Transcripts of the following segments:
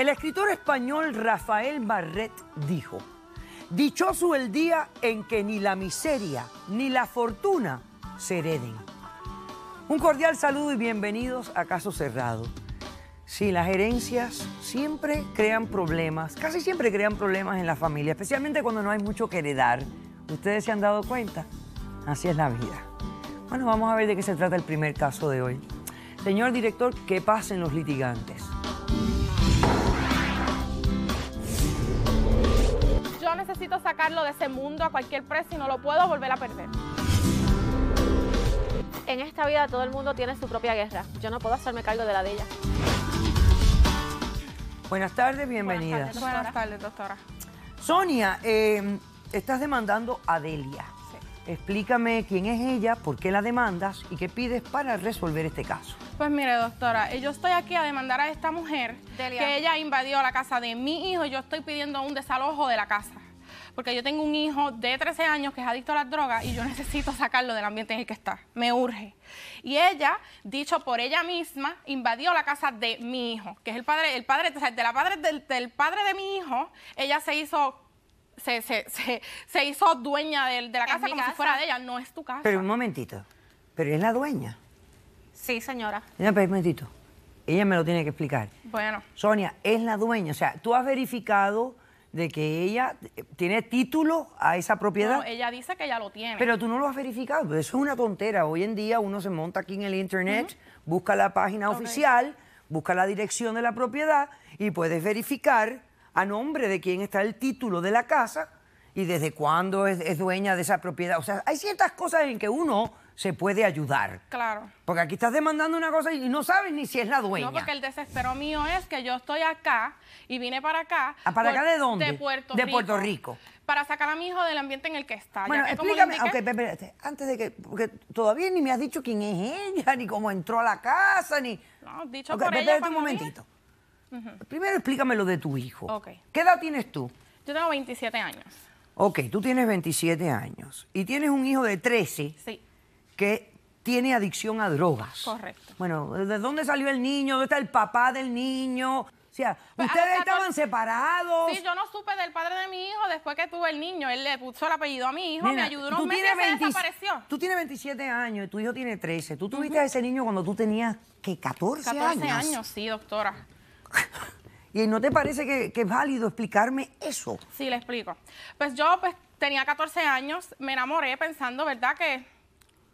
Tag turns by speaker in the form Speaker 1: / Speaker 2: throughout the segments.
Speaker 1: El escritor español Rafael Barret dijo, Dichoso el día en que ni la miseria ni la fortuna se hereden. Un cordial saludo y bienvenidos a Caso Cerrado. Sí, las herencias siempre crean problemas, casi siempre crean problemas en la familia, especialmente cuando no hay mucho que heredar. Ustedes se han dado cuenta, así es la vida. Bueno, vamos a ver de qué se trata el primer caso de hoy. Señor director, ¿qué pasa en los litigantes?
Speaker 2: necesito sacarlo de ese mundo a cualquier precio y no lo puedo volver a perder.
Speaker 3: En esta vida todo el mundo tiene su propia guerra. Yo no puedo hacerme cargo de la de ella.
Speaker 1: Buenas tardes, bienvenidas. Buenas
Speaker 3: tardes, doctora.
Speaker 1: Sonia, em, estás demandando a Delia. Explícame quién es ella, por qué la demandas y qué pides para resolver este caso.
Speaker 2: Pues mire, doctora, eh, yo estoy aquí a demandar a esta mujer que ella invadió la casa de mi hijo yo estoy pidiendo un desalojo de la casa porque yo tengo un hijo de 13 años que es adicto a las drogas y yo necesito sacarlo del ambiente en el que está. Me urge. Y ella, dicho por ella misma, invadió la casa de mi hijo, que es el padre, el padre, o sea, de padre del, padre de mi hijo, ella se hizo se, se, se, hizo dueña de, la casa como si fuera de ella. No es tu casa. Pero
Speaker 1: un momentito. Pero es la dueña.
Speaker 3: Sí, señora.
Speaker 1: pero un momentito. Ella me lo tiene que explicar. Bueno. Sonia, es la dueña. O sea, tú has verificado de que ella tiene título a esa propiedad. No,
Speaker 2: ella dice que ya lo tiene. Pero
Speaker 1: tú no lo has verificado. Eso es una tontera. Hoy en día uno se monta aquí en el internet, busca la página oficial, busca la dirección de la propiedad y puedes verificar a nombre de quién está el título de la casa y desde cuándo es, es dueña de esa propiedad. O sea, hay ciertas cosas en que uno se puede ayudar. Claro. Porque aquí estás demandando una cosa y no sabes ni si es la dueña. No, porque
Speaker 2: el desespero mío es que yo estoy acá y vine para acá. ¿A ¿Para acá de dónde? De Puerto de Rico. Puerto Rico. Para sacar a mi hijo del ambiente en el que está. Bueno, explícame,
Speaker 1: espérate, antes de que, porque todavía ni me has dicho quién es ella, ni cómo entró a la casa, ni...
Speaker 2: No, dicho okay, por ella Espérate un momentito.
Speaker 1: Primero explícame lo de tu hijo. Ok. ¿Qué edad tienes tú?
Speaker 2: Yo tengo 27 años.
Speaker 1: Ok, tú tienes 27 años y tienes un hijo de 13. Sí que tiene adicción a drogas. Correcto. Bueno, ¿de dónde salió el niño? ¿Dónde está el papá del niño? O sea, pues, ustedes estaban separados. Sí,
Speaker 2: yo no supe del padre de mi hijo después que tuve el niño. Él le puso el apellido a mi hijo, me ayudó unos meses y desapareció.
Speaker 1: Tú tienes 27 años y tu hijo tiene 13. Tú tuviste a ese niño cuando tú tenías, ¿qué? 14, 14 años. 14 años,
Speaker 2: sí, doctora.
Speaker 1: ¿Y no te parece que, es válido explicarme eso?
Speaker 2: Sí, le explico. Pues yo pues, tenía 14 años, me enamoré pensando, ¿verdad?, que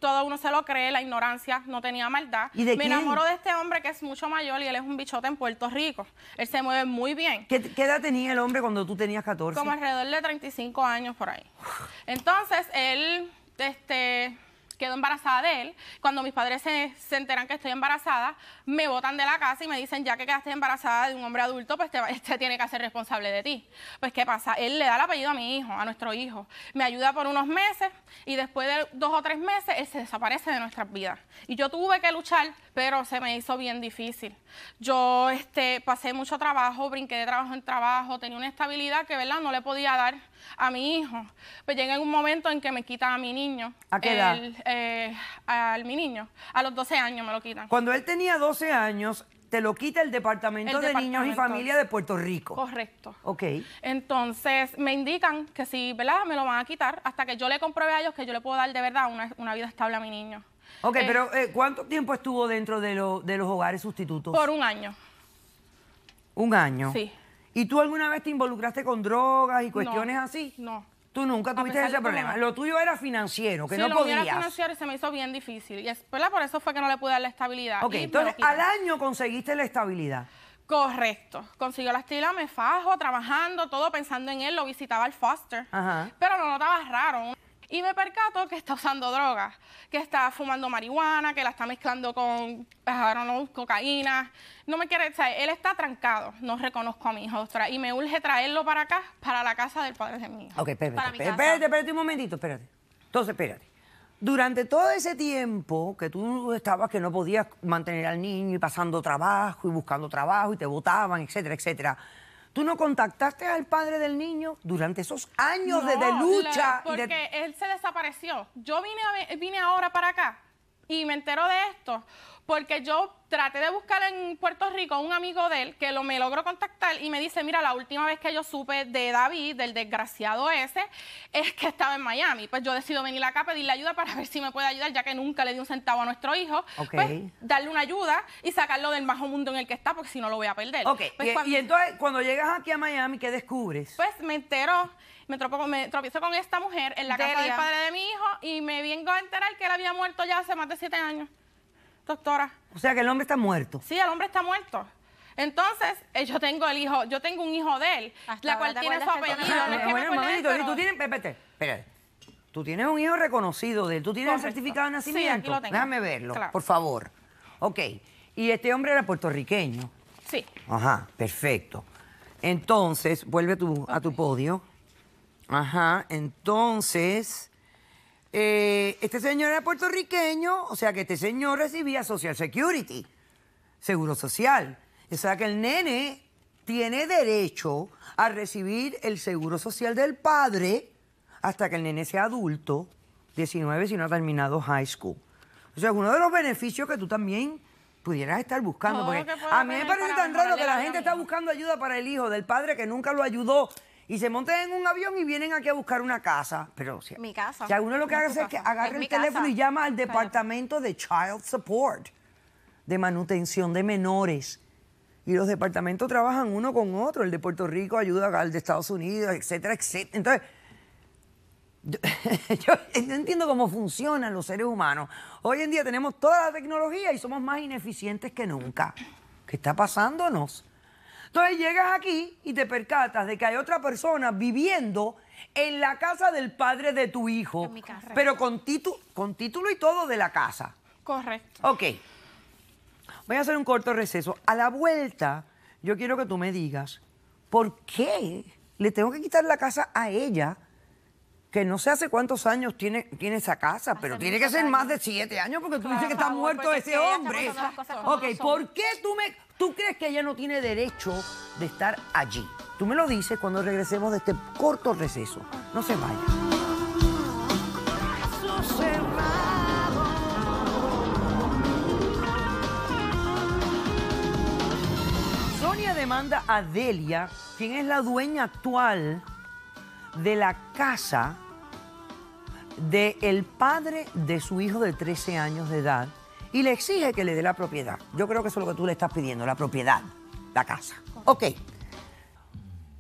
Speaker 2: todo uno se lo cree, la ignorancia no tenía maldad. me enamoró enamoro de este hombre que es mucho mayor y él es un bichote en Puerto Rico. Él se mueve muy bien.
Speaker 1: ¿Qué, qué edad tenía el hombre cuando tú tenías 14? Como
Speaker 2: alrededor de 35 años por ahí. Entonces, él, este, quedo embarazada de él. Cuando mis padres se, enteran que estoy embarazada, me botan de la casa y me dicen, ya que quedaste embarazada de un hombre adulto, pues te, este tiene que ser responsable de ti. Pues ¿qué pasa? Él le da el apellido a mi hijo, a nuestro hijo. Me ayuda por unos meses y después de dos o tres meses, él se desaparece de nuestras vidas. Y yo tuve que luchar, pero se me hizo bien difícil. Yo este, pasé mucho trabajo, brinqué de trabajo en trabajo, tenía una estabilidad que, ¿verdad?, no le podía dar a mi hijo. Pues llega un momento en que me quitan a mi niño. ¿A qué eh, al mi niño. A los 12 años me lo quitan.
Speaker 1: Cuando él tenía 12 años, te lo quita el Departamento de Niños y Familia de Puerto Rico. Correcto. Ok.
Speaker 2: Entonces, me indican que si, ¿verdad? Me lo van a quitar hasta que yo le compruebe a ellos que yo le puedo dar de verdad una, vida estable a mi niño.
Speaker 1: Ok, eh, pero eh, ¿cuánto tiempo estuvo dentro de, de los hogares sustitutos? Por un año. ¿Un año? Sí. ¿Y tú alguna vez te involucraste con drogas y cuestiones así? No. Tú nunca tuviste ese problema. Lo tuyo era financiero, que sí, no lo era financiero
Speaker 2: se me hizo bien difícil. Y es, por eso fue que no le pude dar la estabilidad. Ok, entonces al año
Speaker 1: conseguiste la estabilidad. Correcto.
Speaker 2: Consiguió la estila, me fajo, trabajando, todo pensando en él, lo visitaba al foster. Ajá. Pero lo notaba raro y me percato que está usando drogas, que está fumando marihuana, que la está mezclando con pues, cocaína. No me quiere, o él está trancado. No reconozco a mi hijo, doctora, y me urge traerlo para acá, para la casa del padre de mi hija.
Speaker 1: Ok, espérate, espérate, espérate, espérate, un momentito, espérate. Entonces, espérate. Durante todo ese tiempo que tú estabas que no podías mantener al niño y pasando trabajo y buscando trabajo y te votaban, etcétera, etcétera ¿Tú no contactaste al padre del niño durante esos años de, lucha? porque
Speaker 2: él se desapareció. Yo vine, vine ahora para acá y me entero de esto porque yo traté de buscar en Puerto Rico un amigo de él que lo, me logró contactar y me dice, mira, la última vez que yo supe de David, del desgraciado ese, es que estaba en Miami. Pues yo decido venir acá a pedirle ayuda para ver si me puede ayudar, ya que nunca le di un centavo a nuestro hijo. Pues, darle una ayuda y sacarlo del bajo mundo en el que está, porque si no lo voy a perder. Okay. Pues y, entonces, cuando llegas aquí a Miami, ¿qué descubres? Pues me entero me, tropo, tropiezo con esta mujer en la casa del padre de mi hijo y me vengo a enterar que él había muerto ya hace más de siete años.
Speaker 1: Doctora. O sea que el hombre está muerto.
Speaker 2: Sí, el hombre está muerto. Entonces, eh, yo tengo el hijo, yo tengo un hijo de él, ah, la cual tiene su apellido. bueno, tú
Speaker 1: tienes, espérate, espérate. Tú tienes un hijo reconocido de él, tú tienes el certificado de nacimiento. Sí, aquí Déjame verlo, por favor. Ok. Y este hombre era puertorriqueño. Sí. Ajá, perfecto. Entonces, vuelve a tu podio. Ajá, entonces, eh, este señor era puertorriqueño, o sea que este señor recibía Social Security, Seguro Social. O sea que el nene tiene derecho a recibir el Seguro Social del padre hasta que el nene sea adulto, 19 si no ha terminado high school. O sea, es uno de los beneficios que tú también pudieras estar buscando. a mí me parece tan raro que la gente está buscando ayuda para el hijo del padre que nunca lo ayudó y se monten en un avión y vienen aquí a buscar una casa. Pero mi
Speaker 3: casa. Ya alguno lo que hace es que agarre el teléfono y llama al
Speaker 1: departamento de Child Support, de manutención de menores. Y los departamentos trabajan uno con otro. El de Puerto Rico ayuda al de Estados Unidos, etcétera, etcétera. Entonces, yo, entiendo cómo funcionan los seres humanos. Hoy en día tenemos toda la tecnología y somos más ineficientes que nunca. ¿Qué está pasándonos? Entonces llegas aquí y te percatas de que hay otra persona viviendo en la casa del padre de tu hijo, en mi casa. pero con, con título y todo de la casa. Correcto. Ok. Voy a hacer un corto receso. A la vuelta, yo quiero que tú me digas por qué le tengo que quitar la casa a ella, que no sé hace cuántos años tiene, tiene esa casa, pero tiene que ser más de siete años porque tú dices que está muerto ese hombre. Ok, ¿por qué tú me... ¿Tú crees que ella no tiene derecho de estar allí? Tú me lo dices cuando regresemos de este corto receso. No se vaya. Sonia demanda a Delia, quien es la dueña actual de la casa del padre de su hijo de 13 años de edad, y le exige que le dé la propiedad. Yo creo que eso es lo que tú le estás pidiendo, la propiedad, la casa. Ok.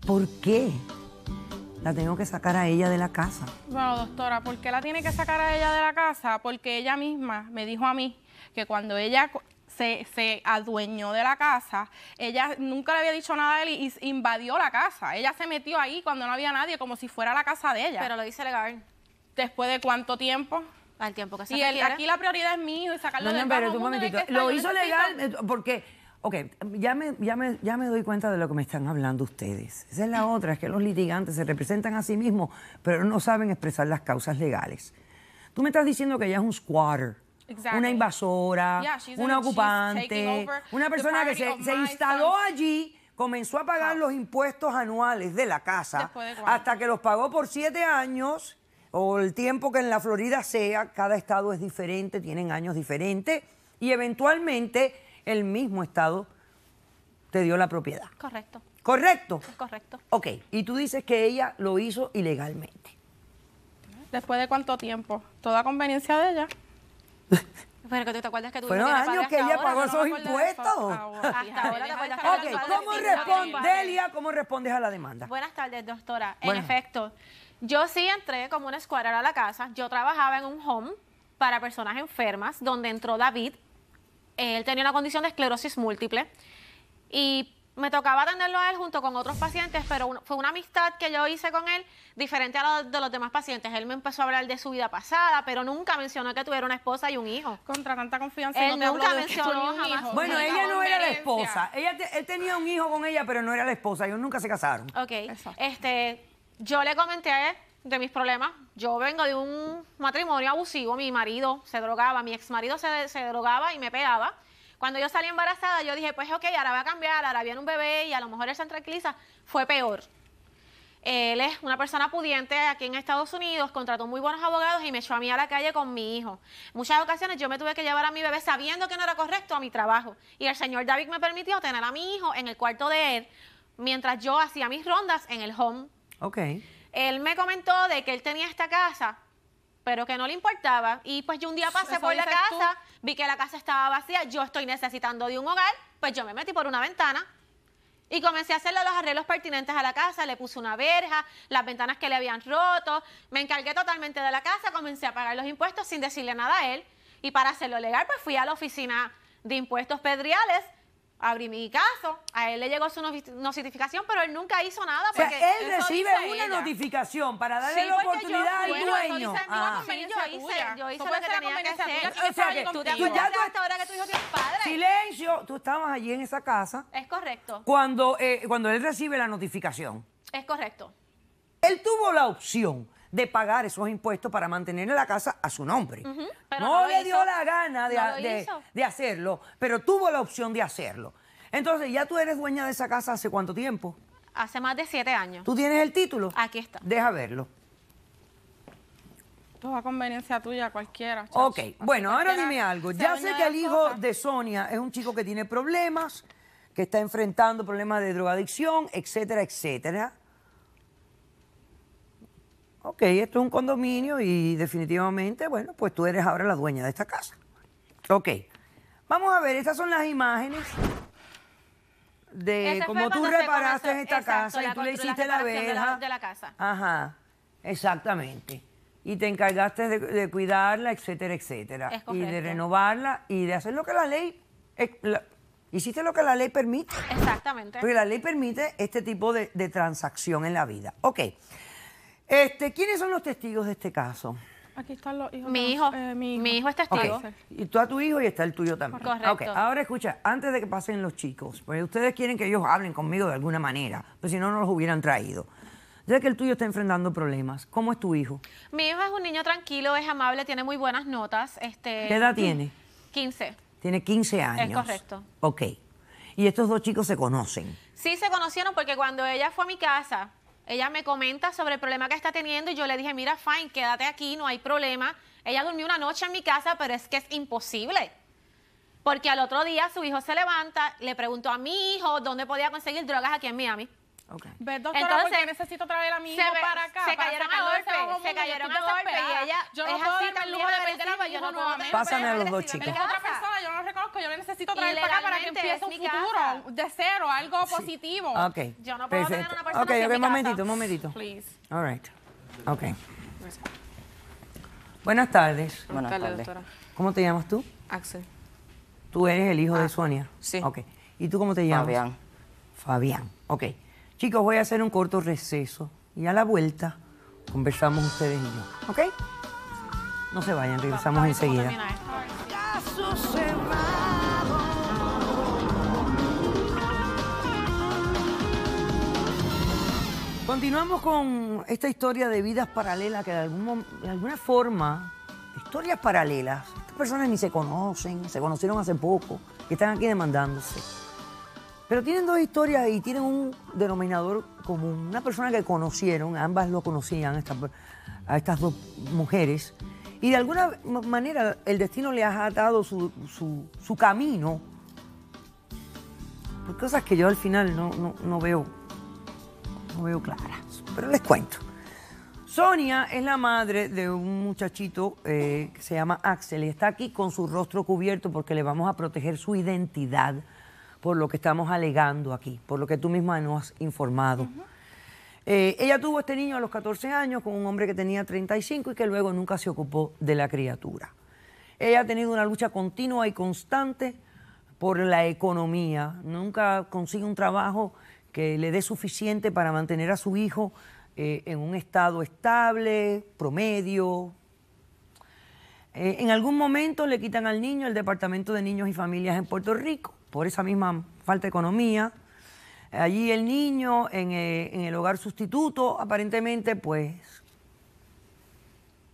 Speaker 1: ¿Por qué la tengo que sacar a ella de la casa?
Speaker 2: Bueno, doctora, ¿por qué la tiene que sacar a ella de la casa? Porque ella misma me dijo a mí que cuando ella se, adueñó de la casa. Ella nunca le había dicho nada a él y, invadió la casa. Ella se metió ahí cuando no había nadie, como si fuera la casa de ella. Pero lo dice legal. ¿Después de cuánto tiempo? Y aquí la prioridad es mío y sacarlo no, no, pero un momentito. Lo hizo legal
Speaker 1: eh, porque, ok, ya me, ya, doy cuenta de lo que me están hablando ustedes. Esa es la otra, es que los litigantes se representan a sí mismos, pero no saben expresar las causas legales. Tú me estás diciendo que ella es un squatter. Una invasora, una ocupante, una persona que se, instaló allí comenzó a pagar los impuestos anuales de la casa hasta que los pagó por siete años o el tiempo que en la Florida sea, cada estado es diferente, tienen años diferentes y eventualmente el mismo estado te dio la propiedad. Correcto. ¿Correcto? correcto. Ok, y tú dices que ella lo hizo ilegalmente.
Speaker 2: ¿Después de cuánto tiempo? Toda conveniencia de ella.
Speaker 3: Pero tú te acuerdas que tú Fueron años que
Speaker 1: ella pagó impuestos.
Speaker 3: Ok, ¿cómo responde,
Speaker 1: Delia, cómo respondes a la demanda?
Speaker 3: Buenas tardes, doctora. En efecto, yo sí entré como una escuadra a la casa. Yo trabajaba en un home para personas enfermas, donde entró David. Él tenía una condición de esclerosis múltiple y me tocaba atenderlo a él junto con otros pacientes, pero fue una amistad que yo hice con él diferente a la de los demás pacientes. Él me empezó a hablar de su vida pasada, pero nunca mencionó que tuviera una esposa y un hijo. Contra tanta confianza. Él nunca mencionó Bueno, ella no era la
Speaker 1: esposa. Ella él tenía un hijo con ella, pero no era la esposa. Ellos nunca se casaron.
Speaker 3: Ok. Este, yo le comenté de mis problemas. Yo vengo de un matrimonio abusivo, mi marido se drogaba, mi ex marido se, drogaba y me pegaba. Cuando yo salí embarazada, yo dije, pues ok, ahora va a cambiar, ahora viene un bebé y a lo mejor él se tranquiliza. Fue peor. Él es una persona pudiente aquí en Estados Unidos, contrató muy buenos abogados y me echó a mí a la calle con mi hijo. Muchas ocasiones yo me tuve que llevar a mi bebé sabiendo que no era correcto a mi trabajo. Y el señor David me permitió tener a mi hijo en el cuarto de él mientras yo hacía mis rondas en el home Ok. Él me comentó de que él tenía esta casa, pero que no le importaba. Y pues yo un día pasé por la casa, vi que la casa estaba vacía, yo estoy necesitando de un hogar, pues yo me metí por una ventana. Y comencé a hacerle los arreglos pertinentes a la casa, le puse una verja, las ventanas que le habían roto, me encargué totalmente de la casa, comencé a pagar los impuestos sin decirle nada a él. Y para hacerlo legal, pues fui a la oficina de impuestos pedriales abrí mi caso, a él le llegó su notificación, pero él nunca hizo nada. Porque o sea, él recibe una
Speaker 1: notificación para darle la oportunidad al dueño. Ah. Sí,
Speaker 3: yo hice, yo hice lo que tenía que hacer. O sea, que que
Speaker 1: padre. Silencio, tú estabas allí en esa casa. Es correcto. Cuando, eh, cuando él recibe la notificación. Es correcto. Él tuvo la opción de pagar esos impuestos para mantener la casa a su nombre. no, le dio la gana de, hacerlo, pero tuvo la opción de hacerlo. Entonces, ¿ya tú eres dueña de esa casa hace cuánto tiempo?
Speaker 3: Hace más de siete años. ¿Tú tienes
Speaker 1: el título? Aquí está. Deja verlo.
Speaker 3: TODA conveniencia tuya, cualquiera.
Speaker 1: Ok, bueno, ahora dime algo. ya sé que el hijo de Sonia es un chico que tiene problemas, que está enfrentando problemas de drogadicción, etcétera, etcétera ok, esto es un condominio y definitivamente, bueno, pues tú eres ahora la dueña de esta casa. Ok, vamos a ver, estas son las imágenes de cómo tú reparaste esta casa y tú le hiciste la verja. la casa. Ajá, exactamente. Y te encargaste de, cuidarla, etcétera, etcétera. y de renovarla y de hacer lo que la ley... hiciste lo que la ley permite. Exactamente. Porque la ley permite este tipo de, de transacción en la vida. Ok. Este, ¿Quiénes son los testigos de este caso?
Speaker 2: Aquí están los hijos. Mi eh, hijo. mi, hijo. es testigo.
Speaker 1: Y tú a tu hijo y está el tuyo también. Correcto. Ahora escucha, antes de que pasen los chicos, porque ustedes quieren que ellos hablen conmigo de alguna manera, pues si no, no los hubieran traído. Ya que el tuyo está enfrentando problemas, ¿cómo es tu hijo?
Speaker 3: Mi hijo es un niño tranquilo, es amable, tiene muy buenas notas. Este, ¿Qué edad tiene? 15.
Speaker 1: Tiene 15 años. Es correcto. Ok. ¿Y estos dos chicos se conocen?
Speaker 3: Sí, se conocieron porque cuando ella fue a mi casa, ella me comenta sobre el problema que está teniendo y yo le dije, mira, fine, quédate aquí, no hay problema. Ella durmió una noche en mi casa, pero es que es imposible. Porque al otro día su hijo se levanta, le preguntó a mi hijo dónde podía conseguir drogas aquí en Miami. Entonces, necesito traer a mi hijo para acá? Se cayeron a golpe, se cayeron a
Speaker 2: golpe y ella, yo no puedo darme el lujo de perder a yo no puedo Pásame a los dos chicos. Es otra persona, yo no reconozco, yo le necesito traer para acá para que empiece un futuro de cero, algo positivo. Ok, Yo no puedo tener una persona Ok, un momentito, un momentito. Please.
Speaker 1: All right, ok. Buenas tardes. Buenas tardes, doctora. ¿Cómo te llamas tú? Axel. ¿Tú eres el hijo de ah, Sonia? Sí. Ok. ¿Y tú cómo te llamas? Fabián. Fabián, ok. Chicos, voy a hacer un corto receso y a la vuelta conversamos ustedes y yo, ¿ok? No se vayan, regresamos enseguida. Continuamos con esta historia de vidas paralelas que de, de alguna forma, historias paralelas, estas personas ni se conocen, se conocieron hace poco, que están aquí demandándose. Pero tienen dos historias y tienen un denominador común. Una persona que conocieron, ambas lo conocían, a estas dos mujeres, y de alguna manera el destino le ha atado su, camino por cosas que yo al final no, veo, veo claras. Pero les cuento. Sonia es la madre de un muchachito eh, que se llama Axel y está aquí con su rostro cubierto porque le vamos a proteger su identidad por lo que estamos alegando aquí, por lo que tú misma nos has informado. Eh, ella tuvo este niño a los 14 años con un hombre que tenía 35 y que luego nunca se ocupó de la criatura. Ella ha tenido una lucha continua y constante por la economía, nunca consigue un trabajo que le dé suficiente para mantener a su hijo eh, en un estado estable, promedio. Eh, en algún momento le quitan al niño el Departamento de Niños y Familias en Puerto Rico por esa misma falta de economía. Allí el niño eh, en, el hogar sustituto, aparentemente, pues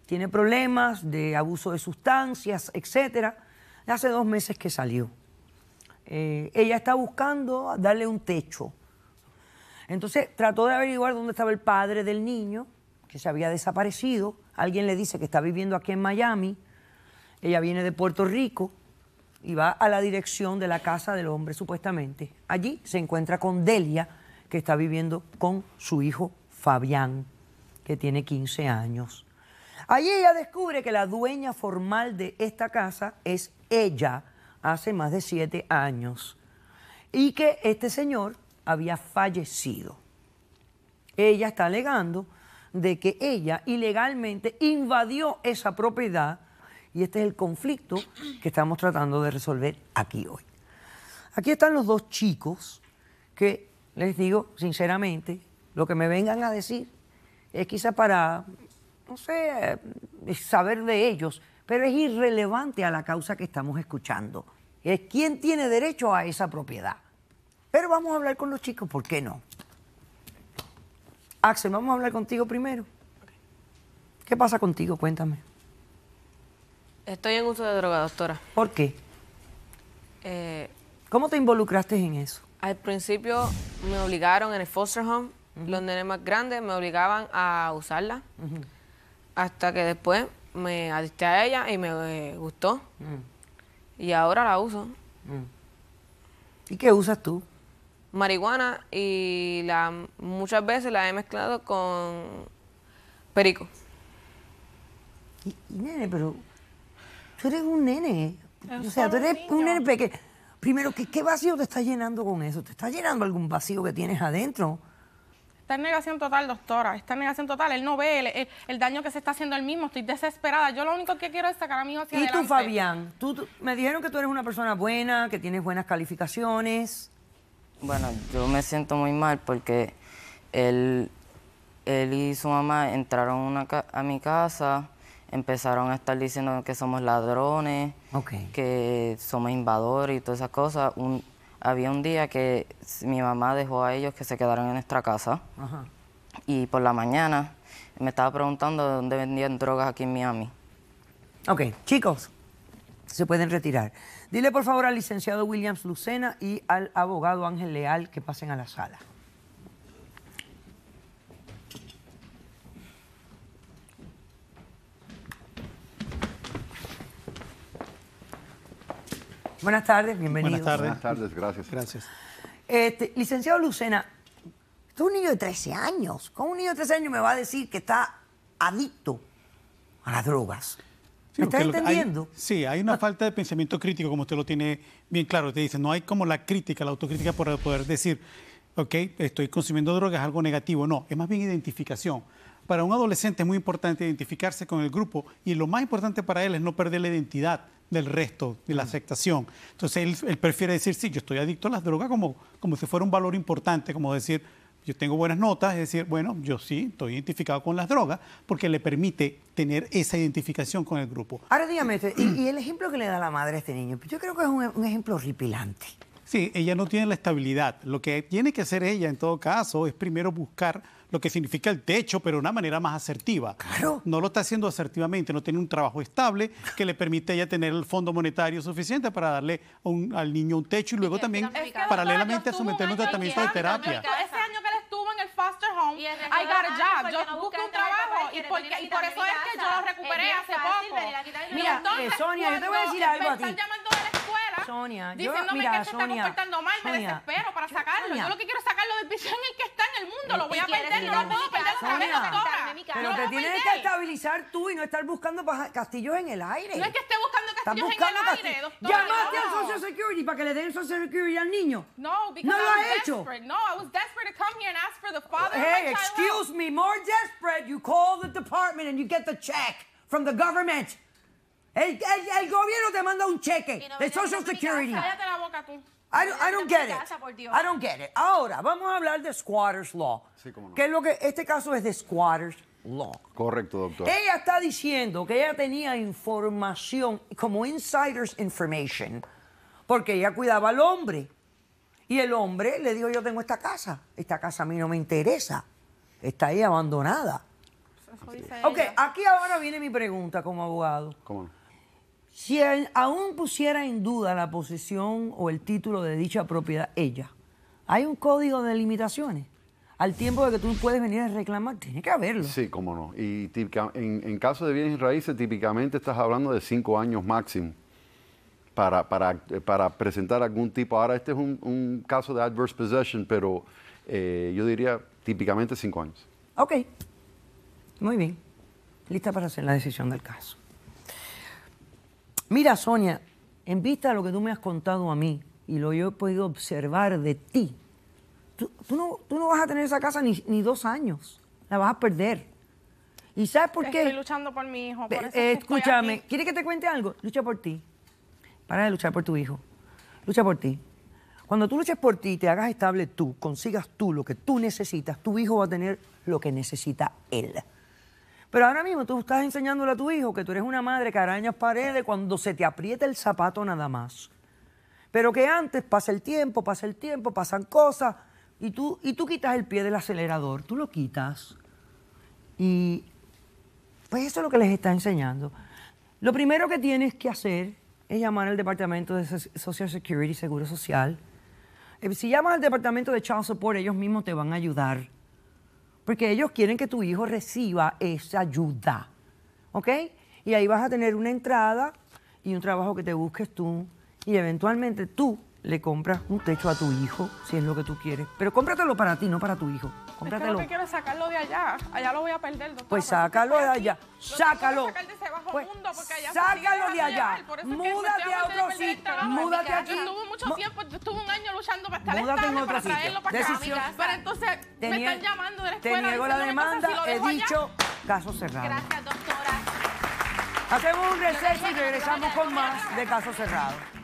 Speaker 1: tiene problemas de abuso de sustancias, etcétera. Hace dos meses que salió. Eh, ella está buscando darle un techo. Entonces trató de averiguar dónde estaba el padre del niño, que se había desaparecido. Alguien le dice que está viviendo aquí en Miami. Ella viene de Puerto Rico y va a la dirección de la casa del hombre supuestamente. Allí se encuentra con Delia, que está viviendo con su hijo Fabián, que tiene 15 años. Allí ella descubre que la dueña formal de esta casa es ella, hace más de siete años, y que este señor había fallecido. Ella está alegando de que ella ilegalmente invadió esa propiedad y este es el conflicto que estamos tratando de resolver aquí hoy. Aquí están los dos chicos que les digo sinceramente, lo que me vengan a decir es quizá para, no sé, eh, saber de ellos, pero es irrelevante a la causa que estamos escuchando. Es quién tiene derecho a esa propiedad. Pero vamos a hablar con los chicos, ¿por qué no? Axel, vamos a hablar contigo primero. ¿Qué pasa contigo? Cuéntame.
Speaker 3: Estoy en uso de droga, doctora. ¿Por qué? Eh,
Speaker 1: ¿Cómo te involucraste en eso?
Speaker 3: Al principio me obligaron en el foster home, los nenes más grandes me obligaban a usarla, hasta que después me adicté a ella y me eh, gustó.
Speaker 1: Mm.
Speaker 3: Y ahora la uso.
Speaker 1: Mm. ¿Y qué usas tú?
Speaker 3: Marihuana y la, muchas veces la he mezclado con perico.
Speaker 1: y nene, pero tú eres un nene. o sea, tú eres un, nene pequeño. Primero, ¿qué, vacío te está llenando con eso? ¿Te está llenando algún vacío que tienes adentro? Está en
Speaker 2: negación total, doctora. Está en negación total. Él no ve el, daño que se está haciendo él mismo. Estoy desesperada. Yo lo único que quiero es sacar a mi hijo hacia ¿Y tú,
Speaker 1: Fabián? Tú, me dijeron que tú eres una persona buena, que tienes buenas calificaciones.
Speaker 2: Bueno, yo me siento muy mal porque él, él y su mamá entraron a mi casa empezaron a estar diciendo que somos ladrones, que somos invadores y todas esas cosas. había un día que mi mamá dejó a ellos que se quedaron en
Speaker 1: nuestra casa y por la mañana me estaba preguntando de dónde vendían drogas aquí en Miami. Ok, chicos, se pueden retirar. Dile por favor al licenciado Williams Lucena y al abogado Ángel Leal que pasen a la sala. Buenas tardes, bienvenidos. Buenas
Speaker 4: tardes. gracias. Gracias.
Speaker 1: Este, licenciado Lucena, tú un niño de 13 años. ¿Cómo un niño de 13 años me va a decir que está adicto
Speaker 4: a las drogas? ¿Me estás entendiendo? sí, hay una falta de pensamiento crítico, como usted lo tiene bien claro. Te dice, no hay como la crítica, la autocrítica para poder decir, ok, estoy consumiendo drogas, algo negativo. No, es más bien identificación. Para un adolescente es muy importante identificarse con el grupo y lo más importante para él es no perder la identidad del resto, de la mm. aceptación. Entonces él, prefiere decir, sí, yo estoy adicto a las drogas como, como si fuera un valor importante, como decir, yo tengo buenas notas, es decir, bueno, yo sí estoy identificado con las drogas, porque le permite tener esa identificación con el grupo.
Speaker 1: Ahora dígame, y, el ejemplo que le da la
Speaker 4: madre a este niño,
Speaker 1: yo creo que es un,
Speaker 4: un ejemplo horripilante. Sí, ella no tiene la estabilidad. Lo que tiene que hacer ella en todo caso es primero buscar lo que significa el techo, pero de una manera más asertiva. Claro. No lo está haciendo asertivamente, no tiene un trabajo estable que le permite ya ella tener el fondo monetario suficiente para darle un, al niño un techo y luego también paralelamente a someterlo a un tratamiento de terapia.
Speaker 2: Ese año que él estuvo en el foster Home, I got a job, yo busqué un trabajo y, por eso es que yo lo recuperé hace poco. Mira, eh, Sonia, yo te voy a decir algo a ti. llamando de la escuela
Speaker 1: yo, diciéndome mira, que se está comportando mal, me desespero
Speaker 2: para sacarlo. Yo lo que quiero es sacarlo del piso en el que está esto, lo voy a perder, no lo puedo perder Pero te tienes que
Speaker 1: estabilizar tú y no estar buscando castillos en el aire. No es que esté buscando castillos en el aire, doctora. Llamaste al Social Security para que le den Social Security al niño.
Speaker 2: No, because no lo ha hecho. No, I was desperate to come here and ask for the father Hey, excuse
Speaker 1: me, more desperate, you call the department and you get the check from the government. El, el gobierno te manda un cheque de Social Security. Cállate
Speaker 2: la boca tú. I don't, get it. I don't
Speaker 1: get it. Ahora, vamos a hablar de squatters law. Que es lo que este caso es de squatters law.
Speaker 4: Correcto, doctor. Ella
Speaker 1: está diciendo que ella tenía información como insider's information porque ella cuidaba al hombre. Y el hombre le dijo, yo tengo esta casa. Esta casa a mí no me interesa. Está ahí abandonada. Ok, aquí ahora viene mi pregunta como abogado. ¿Cómo no? Si aún pusiera en duda la posesión o el título de dicha propiedad, ella, hay un código de limitaciones al tiempo de que tú puedes venir a reclamar. Tiene
Speaker 4: que haberlo. Sí, cómo no. Y en, caso de bienes raíces, típicamente estás hablando de cinco años máximo para, para, presentar algún tipo. Ahora, este es un, caso de adverse possession, pero eh, yo diría típicamente cinco años.
Speaker 1: Ok. Muy bien. Lista para hacer la decisión del caso. Mira, Sonia, en vista de lo que tú me has contado a mí y lo que yo he podido observar de ti, tú, no, vas a tener esa casa ni, dos años. La vas a perder. ¿Y sabes por qué? Estoy luchando por mi hijo. Por escúchame, ¿quieres que te cuente algo? Lucha por ti. Para de luchar por tu hijo. Lucha por ti. Cuando tú luches por ti, te hagas estable tú, consigas tú lo que tú necesitas, tu hijo va a tener lo que necesita él. Pero ahora mismo tú estás enseñándole a tu hijo que tú eres una madre que arañas paredes cuando se te aprieta el zapato nada más. Pero que antes pasa el tiempo, pasa el tiempo, pasan cosas y tú, y tú quitas el pie del acelerador, tú lo quitas. Y pues eso es lo que les está enseñando. Lo primero que tienes que hacer es llamar al Departamento de Social Security, Seguro Social. Eh, si llamas al Departamento de Child Support, ellos mismos te van a ayudar porque ellos quieren que tu hijo reciba esa ayuda. ¿Ok? Y ahí vas a tener una entrada y un trabajo que te busques tú y eventualmente tú le compras un techo a tu hijo si es lo que tú quieres. Pero cómpratelo para ti, no para tu hijo. Cómpratelo. Es que quiero
Speaker 2: sacarlo de allá. Allá lo voy a perder, doctor.
Speaker 1: Pues sácalo de allá. Sácalo
Speaker 2: pues, mundo allá Sácalo de allá. múdate a otro sitio. Múdate aquí. Estuve mucho tiempo, estuve un año luchando para estar múdate estable, para sitio. traerlo para acá. Pero entonces me están llamando de la escuela. Te niego la demanda, he dicho
Speaker 1: caso cerrado. Gracias, doctora. Hacemos un receso y regresamos con más de caso cerrado.